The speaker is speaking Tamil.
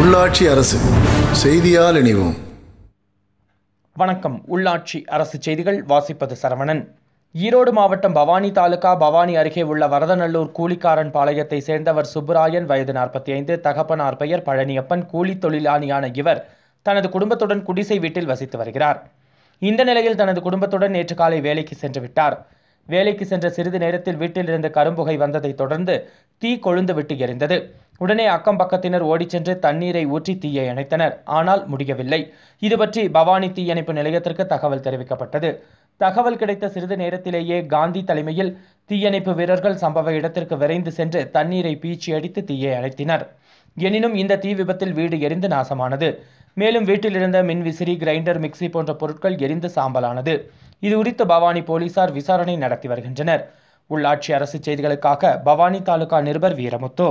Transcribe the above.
உள்ளாட்சி அரசு செய்தியால் இணைவோம் வணக்கம் உள்ளாட்சி அரசு செய்திகள் வாசிப்பது சரவணன் ஈரோடு மாவட்டம் பவானி தாலுகா பவானி அருகே உள்ள வரதநல்லூர் கூலிக்காரன் பாளையத்தை சேர்ந்தவர் சுப்புராயன் வயது நாற்பத்தி ஐந்து தகப்பனார் பெயர் பழனியப்பன் கூலி தொழிலாளியான இவர் தனது குடும்பத்துடன் குடிசை வீட்டில் வசித்து வருகிறார் இந்த நிலையில் தனது குடும்பத்துடன் நேற்று காலை வேலைக்கு சென்று விட்டார் வேலைக்கு சென்ற சிறிது நேரத்தில் வீட்டில் கரும்புகை வந்ததை தொடர்ந்து தீ கொழுந்து விட்டு எரிந்தது உடனே அக்கம் பக்கத்தினர் ஓடிச் சென்று தண்ணீரை ஊற்றி தீயை அணைத்தனர் ஆனால் முடியவில்லை இது பற்றி பவானி தீயணைப்பு நிலையத்திற்கு தகவல் தெரிவிக்கப்பட்டது தகவல் கிடைத்த சிறிது நேரத்திலேயே காந்தி தலைமையில் தீயணைப்பு வீரர்கள் சம்பவ இடத்திற்கு விரைந்து சென்று தண்ணீரை பீச்சி அடித்து தீயை அழைத்தினர் எனினும் இந்த தீ விபத்தில் வீடு எரிந்து நாசமானது மேலும் வீட்டில் இருந்த மின்விசிறி கிரைண்டர் மிக்சி போன்ற பொருட்கள் எரிந்து சாம்பலானது இது குறித்து பவானி போலீசார் விசாரணை நடத்தி வருகின்றனர் உள்ளாட்சி அரசு செய்திகளுக்காக பவானி தாலுகா நிருபர் வீரமுத்து